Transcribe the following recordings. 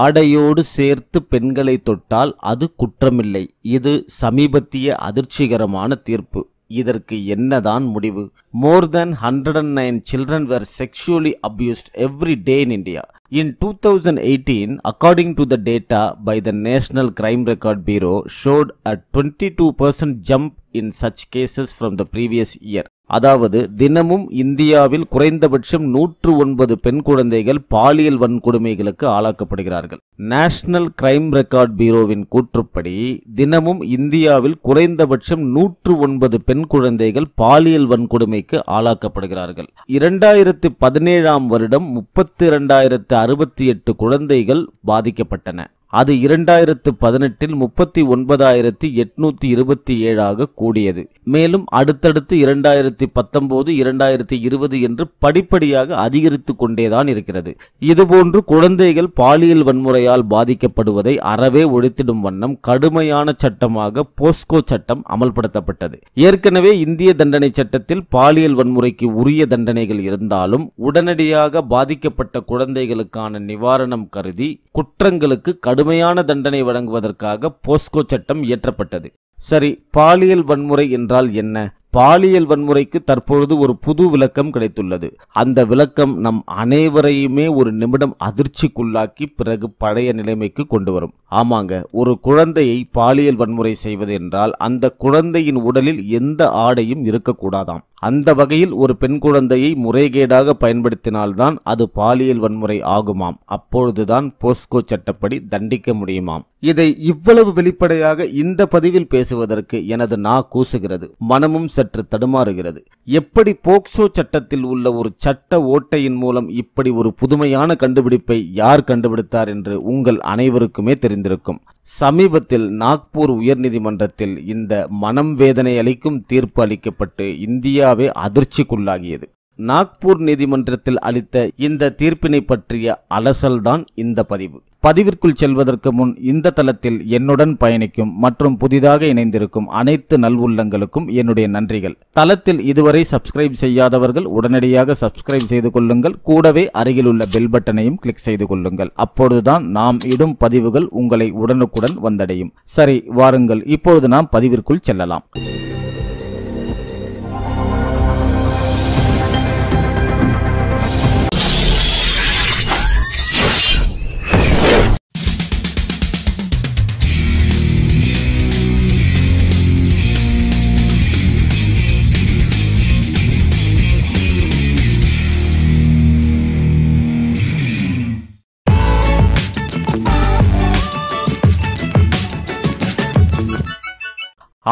ஆடையோடு சேர்த்து பெண்களை தொட்டால் அது குற்றமில்லை இது சமீபத்திய அதிர்ச்சிகரமான தீர்ப்பு இதற்கு என்னதான் முடிவு more than hundred and nine children were sexually abused every day in India in two thousand eighteen according to the data by the National Crime Record Bureau showed a twenty two percent jump in such cases from the previous year அதாவது தினமும் இந்தியாவில் குறைந்தபட்சம் நூற்று ஒன்பது பெண் குழந்தைகள் பாலியல் வன்கொடுமைகளுக்கு ஆளாக்கப்படுகிறார்கள் நேஷனல் கிரைம் ரெக்கார்ட் பீரோவின் கூற்றுப்படி தினமும் இந்தியாவில் குறைந்தபட்சம் நூற்று ஒன்பது பெண் குழந்தைகள் பாலியல் வன்கொடுமைக்கு ஆளாக்கப்படுகிறார்கள் இரண்டாயிரத்து பதினேழாம் வருடம் முப்பத்தி இரண்டாயிரத்து அறுபத்தி எட்டு குழந்தைகள் பாதிக்கப்பட்டன அது இரண்டாயிரத்து பதினெட்டில் முப்பத்தி ஒன்பதாயிரத்தி எட்நூத்தி இருபத்தி ஏழாக கூடியது மேலும் அடுத்தடுத்து இரண்டாயிரத்தி பத்தொன்பது இரண்டாயிரத்தி இருபது என்று படிப்படியாக அதிகரித்து கொண்டேதான் இருக்கிறது இதுபோன்று குழந்தைகள் பாலியல் வன்முறையால் பாதிக்கப்படுவதை அறவே ஒழித்திடும் வண்ணம் கடுமையான சட்டமாக போஸ்கோ சட்டம் அமல்படுத்தப்பட்டது ஏற்கனவே இந்திய தண்டனை சட்டத்தில் பாலியல் வன்முறைக்கு உரிய தண்டனைகள் இருந்தாலும் உடனடியாக பாதிக்கப்பட்ட குழந்தைகளுக்கான நிவாரணம் கருதி குற்றங்களுக்கு கடுமையான தண்டனை வழங்குவதற்காக போஸ்கோ சட்டம் இயற்றப்பட்டது சரி பாலியல் வன்முறை என்றால் என்ன பாலியல் வன்முறைக்கு தற்பொழுது ஒரு புது விளக்கம் கிடைத்துள்ளது அந்த விளக்கம் நம் அனைவரையுமே ஒரு நிமிடம் அதிர்ச்சிக்குள்ளாக்கி பிறகு பழைய நிலைமைக்கு கொண்டு வரும் ஆமாங்க ஒரு குழந்தையை பாலியல் வன்முறை செய்வது என்றால் அந்த குழந்தையின் உடலில் எந்த ஆடையும் இருக்கக்கூடாதாம் அந்த வகையில் ஒரு பெண் குழந்தையை முறைகேடாக பயன்படுத்தினால்தான் அது பாலியல் வன்முறை ஆகுமாம் அப்பொழுதுதான் போஸ்கோ சட்டப்படி தண்டிக்க முடியுமாம் இதை இவ்வளவு வெளிப்படையாக இந்த பதிவில் பேசுவதற்கு எனது நா கூசுகிறது மனமும் சற்று தடுமாறுகிறது எப்படி போக்சோ சட்டத்தில் உள்ள ஒரு சட்ட ஓட்டையின் மூலம் இப்படி ஒரு புதுமையான கண்டுபிடிப்பை யார் கண்டுபிடித்தார் என்று உங்கள் அனைவருக்குமே தெரிந்திருக்கும் சமீபத்தில் நாக்பூர் உயர்நீதிமன்றத்தில் இந்த மனம் வேதனை அளிக்கும் தீர்ப்பு அளிக்கப்பட்டு இந்தியாவே அதிர்ச்சிக்குள்ளாகியது நாக்பூர் நீதிமன்றத்தில் அளித்த இந்த தீர்ப்பினை பற்றிய அலசல்தான் இந்த பதிவு பதிவிற்குள் செல்வதற்கு முன் இந்த தளத்தில் என்னுடன் பயணிக்கும் மற்றும் புதிதாக இணைந்திருக்கும் அனைத்து நல்வுள்ளங்களுக்கும் என்னுடைய நன்றிகள் தளத்தில் இதுவரை சப்ஸ்கிரைப் செய்யாதவர்கள் உடனடியாக சப்ஸ்கிரைப் செய்து கொள்ளுங்கள் கூடவே அருகில் உள்ள பெல் பட்டனையும் கிளிக் செய்து கொள்ளுங்கள் அப்பொழுதுதான் நாம் இடும் பதிவுகள் உங்களை உடனுக்குடன் வந்தடையும் சரி வாருங்கள் இப்பொழுது நாம் பதிவிற்குள் செல்லலாம்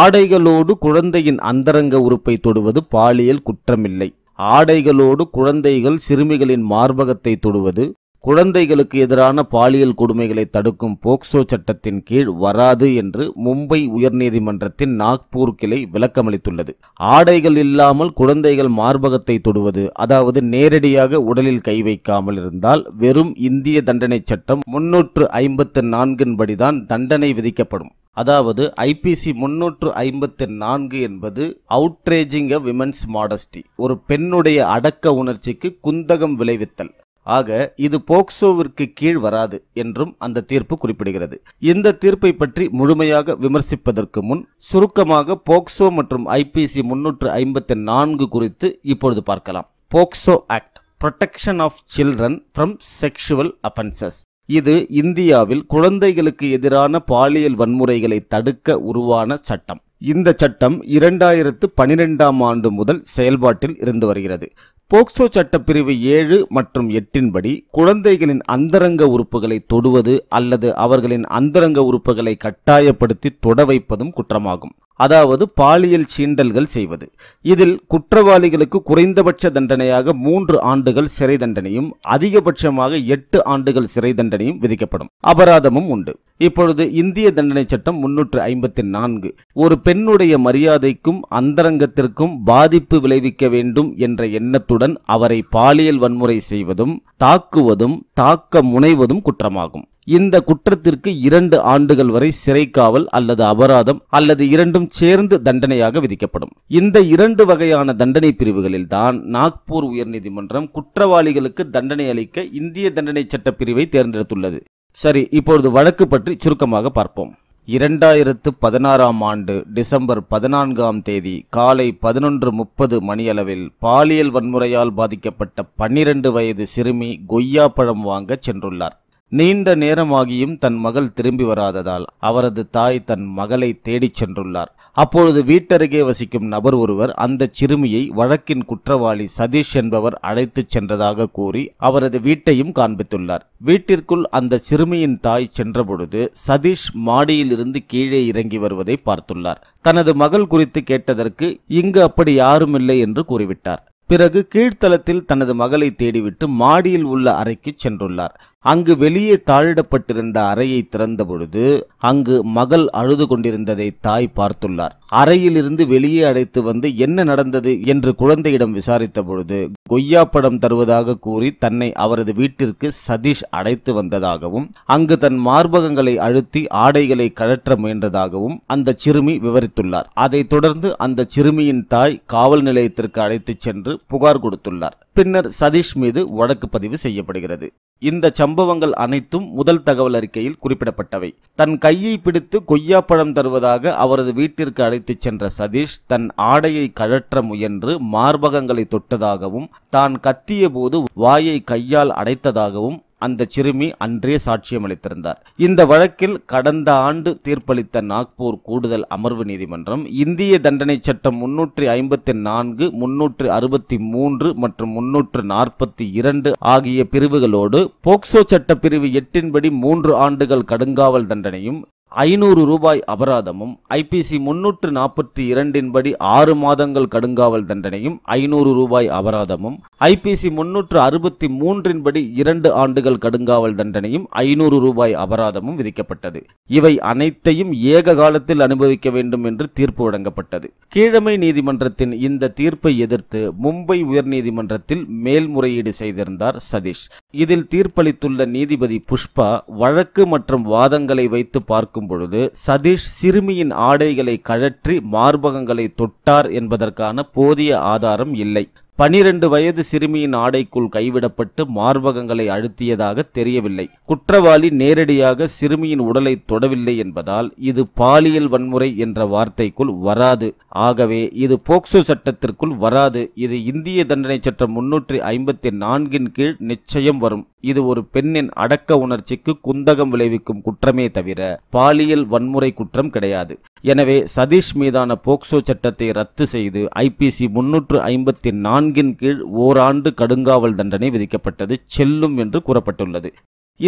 ஆடைகளோடு குழந்தையின் அந்தரங்க உறுப்பை தொடுவது பாலியல் குற்றமில்லை ஆடைகளோடு குழந்தைகள் சிறுமிகளின் மார்பகத்தை தொடுவது குழந்தைகளுக்கு எதிரான பாலியல் கொடுமைகளை தடுக்கும் போக்சோ சட்டத்தின் கீழ் வராது என்று மும்பை உயர்நீதிமன்றத்தின் நாக்பூர் கிளை விளக்கமளித்துள்ளது ஆடைகள் இல்லாமல் குழந்தைகள் மார்பகத்தை தொடுவது அதாவது நேரடியாக உடலில் கை வைக்காமல் இருந்தால் வெறும் இந்திய தண்டனை சட்டம் முன்னூற்று ஐம்பத்து நான்கின்படிதான் தண்டனை விதிக்கப்படும் அதாவது ஐபிசி முன்னூற்று ஐம்பத்தி நான்கு என்பது அவுட்ரேஜிங் அ விமன்ஸ் மாடஸ்டி ஒரு பெண்ணுடைய அடக்க உணர்ச்சிக்கு குந்தகம் விளைவித்தல் ஆக இது போக்சோவிற்கு கீழ் வராது என்றும் அந்த தீர்ப்பு குறிப்பிடுகிறது இந்த தீர்ப்பை பற்றி முழுமையாக விமர்சிப்பதற்கு முன் சுருக்கமாக போக்சோ மற்றும் ஐபிசி முன்னூற்று ஐம்பத்தி நான்கு குறித்து இப்பொழுது பார்க்கலாம் POCSO act protection of children from sexual offences இது இந்தியாவில் குழந்தைகளுக்கு எதிரான பாலியல் வன்முறைகளை தடுக்க உருவான சட்டம் இந்த சட்டம் இரண்டாயிரத்து பனிரெண்டாம் ஆண்டு முதல் செயல்பாட்டில் இருந்து வருகிறது போக்சோ சட்டப்பிரிவு ஏழு மற்றும் எட்டின்படி குழந்தைகளின் அந்தரங்க உறுப்புகளை தொடுவது அல்லது அவர்களின் அந்தரங்க உறுப்புகளை கட்டாயப்படுத்தி தொட வைப்பதும் குற்றமாகும் அதாவது பாலியல் சீண்டல்கள் செய்வது இதில் குற்றவாளிகளுக்கு குறைந்தபட்ச தண்டனையாக மூன்று ஆண்டுகள் சிறை தண்டனையும் அதிகபட்சமாக எட்டு ஆண்டுகள் சிறை தண்டனையும் விதிக்கப்படும் அபராதமும் உண்டு இப்பொழுது இந்திய தண்டனை சட்டம் முன்னூற்று ஐம்பத்தி நான்கு ஒரு பெண்ணுடைய மரியாதைக்கும் அந்தரங்கத்திற்கும் பாதிப்பு விளைவிக்க வேண்டும் என்ற எண்ணத்துடன் அவரை பாலியல் வன்முறை செய்வதும் தாக்குவதும் தாக்க முனைவதும் குற்றமாகும் இந்த குற்றத்திற்கு இரண்டு ஆண்டுகள் வரை சிறைக்காவல் அல்லது அபராதம் அல்லது இரண்டும் சேர்ந்து தண்டனையாக விதிக்கப்படும் இந்த இரண்டு வகையான தண்டனை பிரிவுகளில் தான் நாக்பூர் உயர்நீதிமன்றம் குற்றவாளிகளுக்கு தண்டனை அளிக்க இந்திய தண்டனை சட்ட பிரிவை தேர்ந்தெடுத்துள்ளது சரி இப்பொழுது வழக்கு பற்றி சுருக்கமாக பார்ப்போம் இரண்டாயிரத்து பதினாறாம் ஆண்டு டிசம்பர் பதினான்காம் தேதி காலை பதினொன்று முப்பது மணியளவில் பாலியல் வன்முறையால் பாதிக்கப்பட்ட பன்னிரண்டு வயது சிறுமி கொய்யா பழம் வாங்க சென்றுள்ளார் நீண்ட நேரமாகியும் தன் மகள் திரும்பி வராததால் அவரது தாய் தன் மகளை தேடிச் சென்றுள்ளார் அப்பொழுது வீட்டருகே வசிக்கும் நபர் ஒருவர் அந்த சிறுமியை வழக்கின் குற்றவாளி சதீஷ் என்பவர் அழைத்துச் சென்றதாக கூறி அவரது வீட்டையும் காண்பித்துள்ளார் வீட்டிற்குள் அந்த சிறுமியின் தாய் சென்றபொழுது சதீஷ் மாடியிலிருந்து கீழே இறங்கி வருவதை பார்த்துள்ளார் தனது மகள் குறித்து கேட்டதற்கு இங்கு அப்படி யாருமில்லை என்று கூறிவிட்டார் பிறகு கீழ்த்தளத்தில் தனது மகளை தேடிவிட்டு மாடியில் உள்ள அறைக்கு சென்றுள்ளார் அங்கு வெளியே தாழிடப்பட்டிருந்த அறையை திறந்தபொழுது அங்கு மகள் அழுது கொண்டிருந்ததை தாய் பார்த்துள்ளார் அறையிலிருந்து வெளியே அழைத்து வந்து என்ன நடந்தது என்று குழந்தையிடம் விசாரித்த பொழுது கொய்யா படம் தருவதாக கூறி தன்னை அவரது வீட்டிற்கு சதீஷ் அழைத்து வந்ததாகவும் அங்கு தன் மார்பகங்களை அழுத்தி ஆடைகளை கழற்ற முயன்றதாகவும் அந்த சிறுமி விவரித்துள்ளார் அதைத் தொடர்ந்து அந்த சிறுமியின் தாய் காவல் நிலையத்திற்கு அழைத்துச் சென்று புகார் கொடுத்துள்ளார் பின்னர் சதீஷ் மீது வழக்கு பதிவு செய்யப்படுகிறது இந்த சம்பவங்கள் அனைத்தும் முதல் தகவல் அறிக்கையில் குறிப்பிடப்பட்டவை தன் கையை பிடித்து கொய்யா பழம் தருவதாக அவரது வீட்டிற்கு அழை அழைத்துச் சென்ற சதீஷ் தன் ஆடையை கழற்ற முயன்று மார்பகங்களை தொட்டதாகவும் தான் கத்திய போது வாயை கையால் அடைத்ததாகவும் அந்த சிறுமி அன்றே சாட்சியமளித்திருந்தார் இந்த வழக்கில் கடந்த ஆண்டு தீர்ப்பளித்த நாக்பூர் கூடுதல் அமர்வு நீதிமன்றம் இந்திய தண்டனை சட்டம் முன்னூற்றி ஐம்பத்தி நான்கு முன்னூற்று அறுபத்தி மூன்று மற்றும் முன்னூற்று நாற்பத்தி இரண்டு ஆகிய பிரிவுகளோடு போக்சோ சட்ட பிரிவு எட்டின்படி மூன்று ஆண்டுகள் கடுங்காவல் தண்டனையும் ஐநூறு ரூபாய் அபராதமும் ஐபிசி முன்னூற்று நாற்பத்தி இரண்டின் படி ஆறு மாதங்கள் கடுங்காவல் தண்டனையும் ஐநூறு ரூபாய் அபராதமும் ஐபிசி முன்னூற்று அறுபத்தி மூன்றின் படி இரண்டு ஆண்டுகள் கடுங்காவல் தண்டனையும் ஐநூறு ரூபாய் அபராதமும் விதிக்கப்பட்டது இவை அனைத்தையும் ஏக காலத்தில் அனுபவிக்க வேண்டும் என்று தீர்ப்பு வழங்கப்பட்டது கீழமை நீதிமன்றத்தின் இந்த தீர்ப்பை எதிர்த்து மும்பை உயர்நீதிமன்றத்தில் மேல்முறையீடு செய்திருந்தார் சதீஷ் இதில் தீர்ப்பளித்துள்ள நீதிபதி புஷ்பா வழக்கு மற்றும் வாதங்களை வைத்து பார்க்கும் பார்க்கும் பொழுது சதீஷ் சிறுமியின் ஆடைகளை கழற்றி மார்பகங்களை தொட்டார் என்பதற்கான போதிய ஆதாரம் இல்லை பனிரெண்டு வயது சிறுமியின் ஆடைக்குள் கைவிடப்பட்டு மார்பகங்களை அழுத்தியதாக தெரியவில்லை குற்றவாளி நேரடியாக சிறுமியின் உடலை தொடவில்லை என்பதால் இது பாலியல் வன்முறை என்ற வார்த்தைக்குள் வராது ஆகவே இது போக்சோ சட்டத்திற்குள் வராது இது இந்திய தண்டனை சட்டம் முன்னூற்றி ஐம்பத்தி நான்கின் கீழ் நிச்சயம் வரும் இது ஒரு பெண்ணின் அடக்க உணர்ச்சிக்கு குந்தகம் விளைவிக்கும் குற்றமே தவிர பாலியல் வன்முறை குற்றம் கிடையாது எனவே சதீஷ் மீதான போக்சோ சட்டத்தை ரத்து செய்து ஐபிசி முன்னூற்று ஐம்பத்தி நான்கின் கீழ் ஓராண்டு கடுங்காவல் தண்டனை விதிக்கப்பட்டது செல்லும் என்று கூறப்பட்டுள்ளது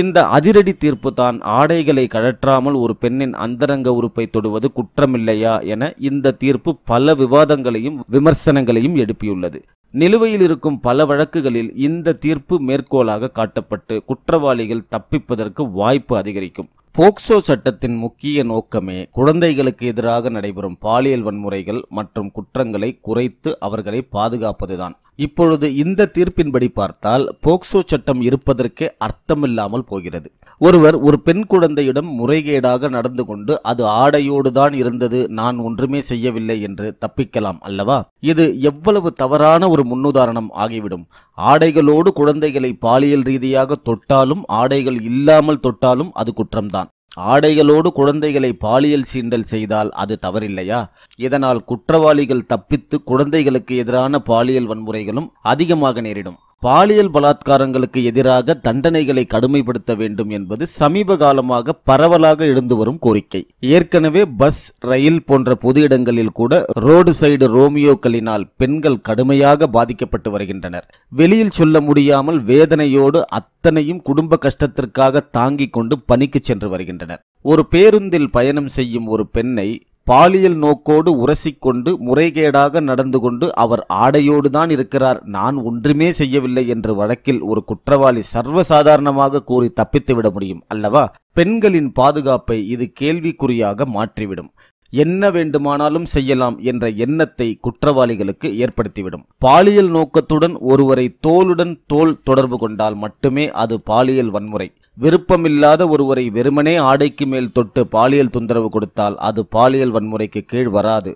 இந்த அதிரடி தீர்ப்பு தான் ஆடைகளை கழற்றாமல் ஒரு பெண்ணின் அந்தரங்க உறுப்பை தொடுவது குற்றமில்லையா என இந்த தீர்ப்பு பல விவாதங்களையும் விமர்சனங்களையும் எழுப்பியுள்ளது நிலுவையில் இருக்கும் பல வழக்குகளில் இந்த தீர்ப்பு மேற்கோளாக காட்டப்பட்டு குற்றவாளிகள் தப்பிப்பதற்கு வாய்ப்பு அதிகரிக்கும் போக்சோ சட்டத்தின் முக்கிய நோக்கமே குழந்தைகளுக்கு எதிராக நடைபெறும் பாலியல் வன்முறைகள் மற்றும் குற்றங்களை குறைத்து அவர்களை பாதுகாப்பதுதான் இப்பொழுது இந்த தீர்ப்பின்படி பார்த்தால் போக்சோ சட்டம் இருப்பதற்கே அர்த்தமில்லாமல் போகிறது ஒருவர் ஒரு பெண் குழந்தையிடம் முறைகேடாக நடந்து கொண்டு அது ஆடையோடு தான் இருந்தது நான் ஒன்றுமே செய்யவில்லை என்று தப்பிக்கலாம் அல்லவா இது எவ்வளவு தவறான ஒரு முன்னுதாரணம் ஆகிவிடும் ஆடைகளோடு குழந்தைகளை பாலியல் ரீதியாக தொட்டாலும் ஆடைகள் இல்லாமல் தொட்டாலும் அது குற்றம்தான் ஆடைகளோடு குழந்தைகளை பாலியல் சீண்டல் செய்தால் அது தவறில்லையா இதனால் குற்றவாளிகள் தப்பித்து குழந்தைகளுக்கு எதிரான பாலியல் வன்முறைகளும் அதிகமாக நேரிடும் பாலியல் பலாத்காரங்களுக்கு எதிராக தண்டனைகளை கடுமைப்படுத்த வேண்டும் என்பது சமீப காலமாக பரவலாக எழுந்து வரும் கோரிக்கை ஏற்கனவே பஸ் ரயில் போன்ற பொது இடங்களில் கூட ரோடு சைடு ரோமியோக்களினால் பெண்கள் கடுமையாக பாதிக்கப்பட்டு வருகின்றனர் வெளியில் சொல்ல முடியாமல் வேதனையோடு அத்தனையும் குடும்ப கஷ்டத்திற்காக தாங்கிக் கொண்டு பணிக்கு சென்று வருகின்றனர் ஒரு பேருந்தில் பயணம் செய்யும் ஒரு பெண்ணை பாலியல் நோக்கோடு உரசிக்கொண்டு முறைகேடாக நடந்து கொண்டு அவர் ஆடையோடுதான் இருக்கிறார் நான் ஒன்றுமே செய்யவில்லை என்று வழக்கில் ஒரு குற்றவாளி சர்வசாதாரணமாக கூறி தப்பித்துவிட முடியும் அல்லவா பெண்களின் பாதுகாப்பை இது கேள்விக்குறியாக மாற்றிவிடும் என்ன வேண்டுமானாலும் செய்யலாம் என்ற எண்ணத்தை குற்றவாளிகளுக்கு ஏற்படுத்திவிடும் பாலியல் நோக்கத்துடன் ஒருவரை தோளுடன் தோல் தொடர்பு கொண்டால் மட்டுமே அது பாலியல் வன்முறை விருப்பமில்லாத ஒருவரை வெறுமனே ஆடைக்கு மேல் தொட்டு பாலியல் தொந்தரவு கொடுத்தால் அது பாலியல் வன்முறைக்கு கீழ் வராது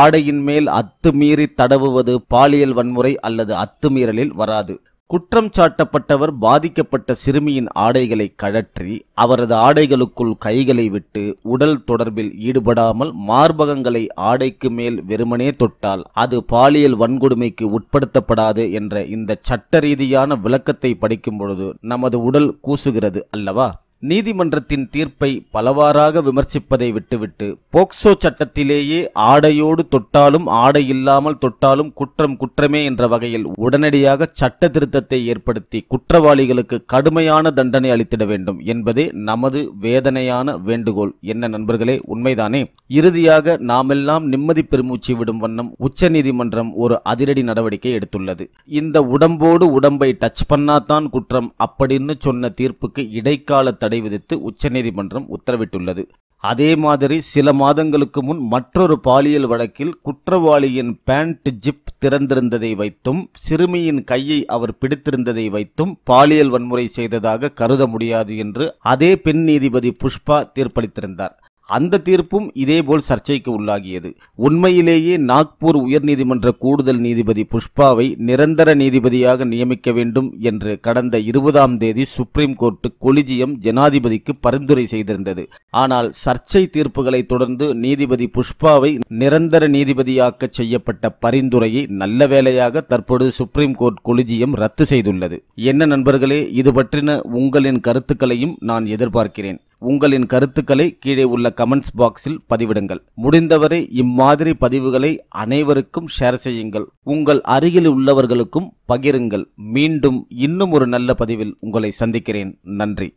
ஆடையின் மேல் அத்துமீறி தடவுவது பாலியல் வன்முறை அல்லது அத்துமீறலில் வராது குற்றம் சாட்டப்பட்டவர் பாதிக்கப்பட்ட சிறுமியின் ஆடைகளை கழற்றி அவரது ஆடைகளுக்குள் கைகளை விட்டு உடல் தொடர்பில் ஈடுபடாமல் மார்பகங்களை ஆடைக்கு மேல் வெறுமனே தொட்டால் அது பாலியல் வன்கொடுமைக்கு உட்படுத்தப்படாது என்ற இந்த சட்ட ரீதியான விளக்கத்தை படிக்கும் பொழுது நமது உடல் கூசுகிறது அல்லவா நீதிமன்றத்தின் தீர்ப்பை பலவாறாக விமர்சிப்பதை விட்டுவிட்டு போக்சோ சட்டத்திலேயே ஆடையோடு தொட்டாலும் ஆடை இல்லாமல் தொட்டாலும் குற்றம் குற்றமே என்ற வகையில் உடனடியாக சட்ட திருத்தத்தை ஏற்படுத்தி குற்றவாளிகளுக்கு கடுமையான தண்டனை அளித்திட வேண்டும் என்பதே நமது வேதனையான வேண்டுகோள் என்ன நண்பர்களே உண்மைதானே இறுதியாக நாமெல்லாம் நிம்மதி பெருமூச்சு விடும் வண்ணம் உச்சநீதிமன்றம் ஒரு அதிரடி நடவடிக்கை எடுத்துள்ளது இந்த உடம்போடு உடம்பை டச் பண்ணாதான் குற்றம் அப்படின்னு சொன்ன தீர்ப்புக்கு இடைக்கால தடை விதித்து உச்சநீதிமன்றம் உத்தரவிட்டுள்ளது அதே மாதிரி சில மாதங்களுக்கு முன் மற்றொரு பாலியல் வழக்கில் குற்றவாளியின் பேண்ட் ஜிப் திறந்திருந்ததை வைத்தும் சிறுமியின் கையை அவர் பிடித்திருந்ததை வைத்தும் பாலியல் வன்முறை செய்ததாக கருத முடியாது என்று அதே பெண் நீதிபதி புஷ்பா தீர்ப்பளித்திருந்தார் அந்த தீர்ப்பும் இதேபோல் சர்ச்சைக்கு உள்ளாகியது உண்மையிலேயே நாக்பூர் உயர்நீதிமன்ற கூடுதல் நீதிபதி புஷ்பாவை நிரந்தர நீதிபதியாக நியமிக்க வேண்டும் என்று கடந்த இருபதாம் தேதி சுப்ரீம் கோர்ட்டு கொலிஜியம் ஜனாதிபதிக்கு பரிந்துரை செய்திருந்தது ஆனால் சர்ச்சை தீர்ப்புகளை தொடர்ந்து நீதிபதி புஷ்பாவை நிரந்தர நீதிபதியாக்க செய்யப்பட்ட பரிந்துரையை நல்ல வேளையாக தற்பொழுது சுப்ரீம் கோர்ட் கொலிஜியம் ரத்து செய்துள்ளது என்ன நண்பர்களே இது பற்றின உங்களின் கருத்துக்களையும் நான் எதிர்பார்க்கிறேன் உங்களின் கருத்துக்களை கீழே உள்ள கமெண்ட்ஸ் பாக்ஸில் பதிவிடுங்கள் முடிந்தவரை இம்மாதிரி பதிவுகளை அனைவருக்கும் ஷேர் செய்யுங்கள் உங்கள் அருகில் உள்ளவர்களுக்கும் பகிருங்கள் மீண்டும் இன்னும் ஒரு நல்ல பதிவில் உங்களை சந்திக்கிறேன் நன்றி